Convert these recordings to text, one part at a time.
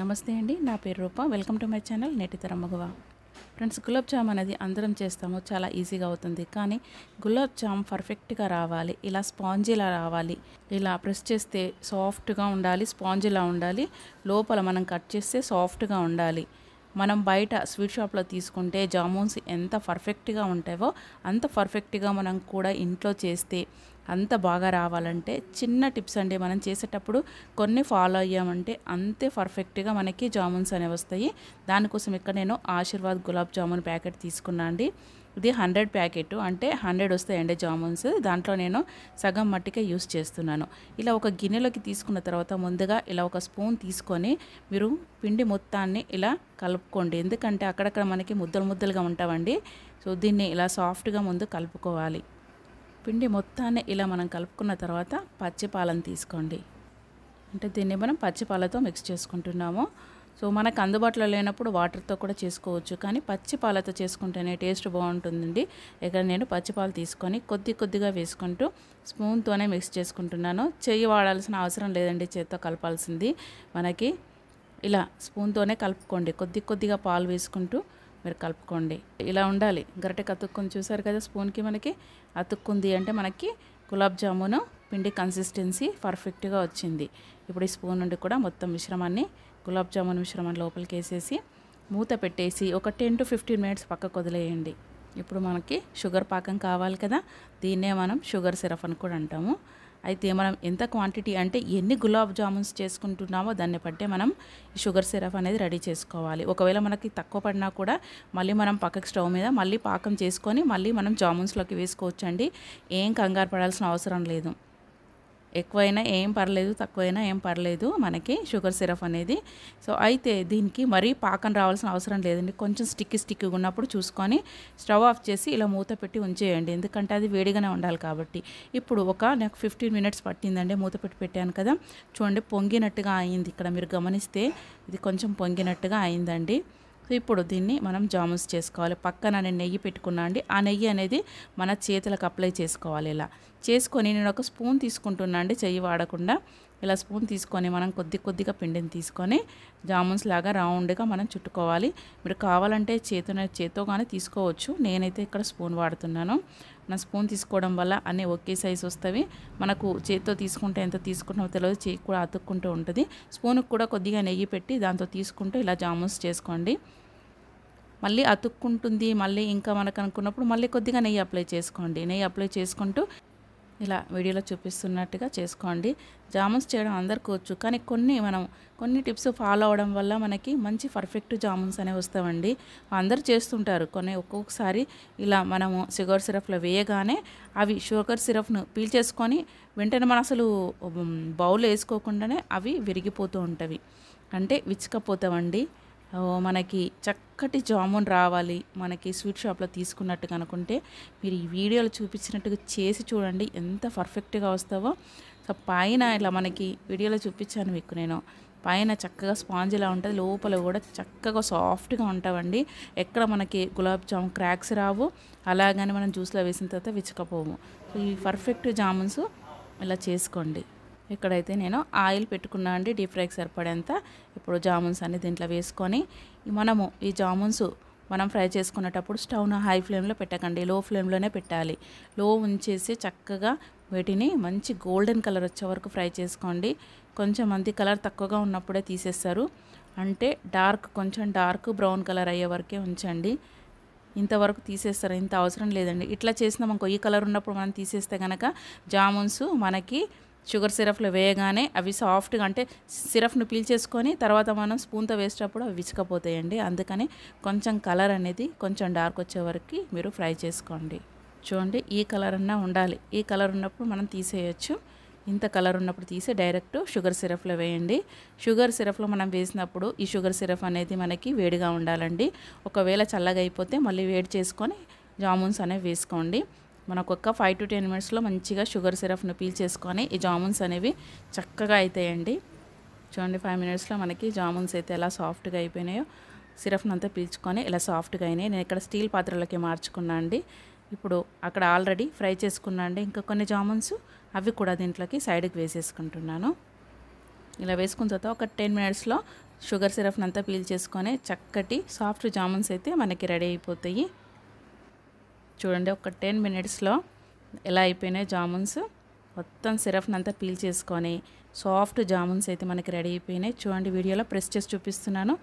నమస్తే అండి నా పేరు Roopa welcome to my channel నేటితరం మగువ ఫ్రెండ్స్ గులాబ్ జామ్ అనేది అందరం చేస్తాము చాలా ఈజీగా అవుతుంది కానీ గులాబ్ జామ్ పర్ఫెక్ట్గా రావాలి ఇలా స్పాంజీలా రావాలి ఇలా ప్రెస్ చేస్తే సాఫ్ట్గా ఉండాలి స్పాంజీలా ఉండాలి లోపల మనం కట్ చేస్తే సాఫ్ట్గా ఉండాలి మనం బయట స్వీట్ షాప్లో తీసుకుంటే జామున్స్ ఎంత పర్ఫెక్ట్గా ఉంటాయో అంత పర్ఫెక్ట్గా మనం కూడా ఇంట్లో చేస్తే అంత బాగా రావాలంటే చిన్న టిప్స్ అండి మనం చేసేటప్పుడు కొన్ని ఫాలో అయ్యామంటే అంతే పర్ఫెక్ట్గా మనకి జామున్స్ అనేవి వస్తాయి దానికోసం ఇక్కడ నేను ఆశీర్వాద్ గులాబ్ జామున్ ప్యాకెట్ తీసుకున్నా అండి ఇది హండ్రెడ్ ప్యాకెట్ అంటే హండ్రెడ్ వస్తాయండి జామున్స్ దాంట్లో నేను సగం మట్టికే యూస్ చేస్తున్నాను ఇలా ఒక గిన్నెలోకి తీసుకున్న తర్వాత ముందుగా ఇలా ఒక స్పూన్ తీసుకొని మీరు పిండి మొత్తాన్ని ఇలా కలుపుకోండి ఎందుకంటే అక్కడక్కడ మనకి ముద్దలు ముద్దలుగా ఉంటామండి సో దీన్ని ఇలా సాఫ్ట్గా ముందు కలుపుకోవాలి పిండి మొత్తాన్ని ఇలా మనం కలుపుకున్న తర్వాత పచ్చిపాలను తీసుకోండి అంటే దీన్ని మనం పచ్చిపాలతో మిక్స్ చేసుకుంటున్నాము సో మనకు అందుబాటులో లేనప్పుడు వాటర్తో కూడా చేసుకోవచ్చు కానీ పచ్చిపాలతో చేసుకుంటేనే టేస్ట్ బాగుంటుందండి ఇక్కడ నేను పచ్చిపాలు తీసుకొని కొద్ది కొద్దిగా వేసుకుంటూ స్పూన్తోనే మిక్స్ చేసుకుంటున్నాను చెయ్యి వాడాల్సిన అవసరం లేదండి చేత్తో కలపాల్సింది మనకి ఇలా స్పూన్తోనే కలుపుకోండి కొద్ది కొద్దిగా పాలు వేసుకుంటూ మీరు కలుపుకోండి ఇలా ఉండాలి గరిటెకి అతుక్కుని చూసారు కదా స్పూన్కి మనకి అతుక్కుంది అంటే మనకి గులాబ్ జామును పిండి కన్సిస్టెన్సీ పర్ఫెక్ట్గా వచ్చింది ఇప్పుడు ఈ స్పూన్ నుండి కూడా మొత్తం మిశ్రమాన్ని గులాబ్ జామున్ మిశ్రమాన్ని లోపలికి వేసేసి మూత పెట్టేసి ఒక టెన్ టు ఫిఫ్టీన్ మినిట్స్ పక్కకు వదిలేయండి ఇప్పుడు మనకి షుగర్ పాకం కావాలి కదా దీన్నే మనం షుగర్ సిరప్ అని కూడా అంటాము అయితే మనం ఎంత క్వాంటిటీ అంటే ఎన్ని గులాబ్ జామున్స్ చేసుకుంటున్నామో దాన్ని బట్టే మనం షుగర్ సిరప్ అనేది రెడీ చేసుకోవాలి ఒకవేళ మనకి తక్కువ పడినా కూడా మళ్ళీ మనం పక్కకి స్టవ్ మీద మళ్ళీ పాకం చేసుకొని మళ్ళీ మనం జామున్స్లోకి వేసుకోవచ్చండి ఏం కంగారు పడాల్సిన అవసరం లేదు ఎక్కువైనా ఏం పర్లేదు తక్కువైనా ఏం పర్లేదు మనకి షుగర్ సిరప్ అనేది సో అయితే దీనికి మరీ పాకం రావాల్సిన అవసరం లేదండి కొంచెం స్టిక్కి స్టిక్కి ఉన్నప్పుడు చూసుకొని స్టవ్ ఆఫ్ చేసి ఇలా మూత పెట్టి ఉంచేయండి ఎందుకంటే అది వేడిగానే ఉండాలి కాబట్టి ఇప్పుడు ఒక నాకు ఫిఫ్టీన్ మినిట్స్ పట్టిందండి మూత పెట్టి పెట్టాను కదా చూడండి పొంగినట్టుగా అయింది ఇక్కడ మీరు గమనిస్తే ఇది కొంచెం పొంగినట్టుగా అయిందండి సో ఇప్పుడు దీన్ని మనం జామున్స్ చేసుకోవాలి పక్కన నేను నెయ్యి పెట్టుకున్నా అండి ఆ నెయ్యి అనేది మన చేతులకు అప్లై చేసుకోవాలి ఇలా చేసుకొని నేను ఒక స్పూన్ తీసుకుంటున్నా అండి చెయ్యి వాడకుండా ఇలా స్పూన్ తీసుకొని మనం కొద్ది కొద్దిగా పిండిని తీసుకొని జామున్స్ లాగా రౌండ్గా మనం చుట్టుకోవాలి మీరు కావాలంటే చేతున చేతో కానీ తీసుకోవచ్చు నేనైతే ఇక్కడ స్పూన్ వాడుతున్నాను నా స్పూన్ తీసుకోవడం వల్ల అన్నీ ఒకే సైజ్ వస్తవి మనకు చేతితో తీసుకుంటే ఎంత తీసుకుంటామో తెలియదు చేయి కూడా అతుక్కుంటూ ఉంటుంది స్పూన్కి కూడా కొద్దిగా నెయ్యి పెట్టి దాంతో తీసుకుంటూ ఇలా జామున్స్ చేసుకోండి మళ్ళీ అతుక్కుంటుంది మళ్ళీ ఇంకా మనకు అనుకున్నప్పుడు మళ్ళీ కొద్దిగా నెయ్యి అప్లై చేసుకోండి నెయ్యి అప్లై చేసుకుంటూ ఇలా వీడియోలో చూపిస్తున్నట్టుగా చేసుకోండి జామున్స్ చేయడం అందరికోవచ్చు కానీ కొన్ని మనం కొన్ని టిప్స్ ఫాలో అవడం వల్ల మనకి మంచి పర్ఫెక్ట్ జామున్స్ అనేవి వస్తామండి అందరు చేస్తుంటారు కొన్ని ఒక్కొక్కసారి ఇలా మనము షుగర్ సిరప్లో వేయగానే అవి షుగర్ సిరప్ను పీల్చేసుకొని వెంటనే మనం అసలు బౌల్ వేసుకోకుండానే అవి విరిగిపోతూ ఉంటవి అంటే విచ్చుకపోతామండి మనకి చక్కటి జామున్ రావాలి మనకి స్వీట్ షాప్లో తీసుకున్నట్టు కనుకుంటే మీరు ఈ వీడియోలో చూపించినట్టుగా చేసి చూడండి ఎంత పర్ఫెక్ట్గా వస్తావో సో పైన ఇలా మనకి వీడియోలో చూపించాను మీకు నేను పైన చక్కగా ఇలా ఉంటుంది లోపల కూడా చక్కగా సాఫ్ట్గా ఉంటావండి ఎక్కడ మనకి గులాబ్ జామున్ క్రాక్స్ రావు అలాగని మనం జ్యూస్లో వేసిన తర్వాత విచ్చకపోము ఈ పర్ఫెక్ట్ జామున్స్ ఇలా చేసుకోండి ఇక్కడైతే నేను ఆయిల్ పెట్టుకున్నా అండి డీప్ ఫ్రైకి సరిపడేంత ఇప్పుడు జామున్స్ అన్ని దీంట్లో వేసుకొని మనము ఈ జామున్స్ మనం ఫ్రై చేసుకునేటప్పుడు స్టవ్ను హై ఫ్లేమ్లో పెట్టకండి లో ఫ్లేమ్లోనే పెట్టాలి లో ఉంచేసి చక్కగా వీటిని మంచి గోల్డెన్ కలర్ వచ్చే వరకు ఫ్రై చేసుకోండి కొంచెం మంది కలర్ తక్కువగా ఉన్నప్పుడే తీసేస్తారు అంటే డార్క్ కొంచెం డార్క్ బ్రౌన్ కలర్ అయ్యే వరకే ఉంచండి ఇంతవరకు తీసేస్తారు ఇంత అవసరం లేదండి ఇట్లా చేసినాం మనకు ఈ కలర్ ఉన్నప్పుడు మనం తీసేస్తే కనుక జామున్స్ మనకి షుగర్ సిరప్లో వేయగానే అవి సాఫ్ట్గా అంటే సిరప్ను పీల్చేసుకొని తర్వాత మనం స్పూన్తో వేసేటప్పుడు అవి విసుకపోతాయండి అందుకని కొంచెం కలర్ అనేది కొంచెం డార్క్ వచ్చే వరకు మీరు ఫ్రై చేసుకోండి చూడండి ఈ కలర్ అన్నా ఉండాలి ఈ కలర్ ఉన్నప్పుడు మనం తీసేయచ్చు ఇంత కలర్ ఉన్నప్పుడు తీసి డైరెక్ట్ షుగర్ సిరప్లో వేయండి షుగర్ సిరప్లో మనం వేసినప్పుడు ఈ షుగర్ సిరప్ అనేది మనకి వేడిగా ఉండాలండి ఒకవేళ చల్లగా అయిపోతే మళ్ళీ వేడి చేసుకొని జామున్స్ అనేవి వేసుకోండి మనకు ఫైవ్ టు టెన్ మినిట్స్లో మంచిగా షుగర్ సిరప్ను పీల్ చేసుకొని ఈ జామున్స్ అనేవి చక్కగా అవుతాయండి చూడండి ఫైవ్ మినిట్స్లో మనకి జామున్స్ అయితే ఎలా సాఫ్ట్గా అయిపోయినాయో సిరప్ను అంతా పీల్చుకొని ఇలా సాఫ్ట్గా అయినాయి నేను ఇక్కడ స్టీల్ పాత్రలోకి మార్చుకున్నా అండి ఇప్పుడు అక్కడ ఆల్రెడీ ఫ్రై చేసుకున్నా అండి ఇంకా కొన్ని జామున్స్ అవి కూడా దీంట్లోకి సైడ్కి వేసేసుకుంటున్నాను ఇలా వేసుకున్న తర్వాత ఒక టెన్ మినిట్స్లో షుగర్ సిరప్నంతా పీల్ చేసుకొని చక్కటి సాఫ్ట్ జామున్స్ అయితే మనకి రెడీ అయిపోతాయి చూడండి ఒక టెన్ మినిట్స్లో ఎలా అయిపోయినాయి జామున్స్ మొత్తం సిరఫ్ని అంతా పీల్ చేసుకొని సాఫ్ట్ జామున్స్ అయితే మనకి రెడీ అయిపోయినాయి చూడండి వీడియోలో ప్రెస్ చేసి చూపిస్తున్నాను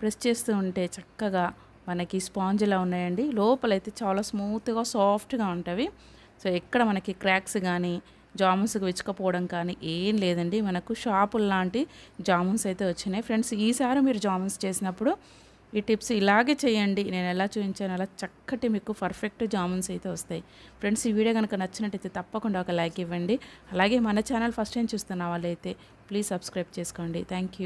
ప్రెస్ చేస్తూ ఉంటే చక్కగా మనకి స్పాంజ్లా ఉన్నాయండి లోపలైతే చాలా స్మూత్గా సాఫ్ట్గా ఉంటుంది సో ఎక్కడ మనకి క్రాక్స్ కానీ జామున్స్ విచ్చుకపోవడం కానీ ఏం లేదండి మనకు షాపుల లాంటి జామున్స్ అయితే వచ్చినాయి ఫ్రెండ్స్ ఈసారి మీరు జామున్స్ చేసినప్పుడు ఈ టిప్స్ ఇలాగే చేయండి నేను ఎలా చూపించాను అలా చక్కటి మీకు పర్ఫెక్ట్ జామున్స్ అయితే వస్తాయి ఫ్రెండ్స్ ఈ వీడియో కనుక నచ్చినట్టయితే తప్పకుండా ఒక లైక్ ఇవ్వండి అలాగే మన ఛానల్ ఫస్ట్ టైం చూస్తున్న వాళ్ళైతే ప్లీజ్ సబ్స్క్రైబ్ చేసుకోండి థ్యాంక్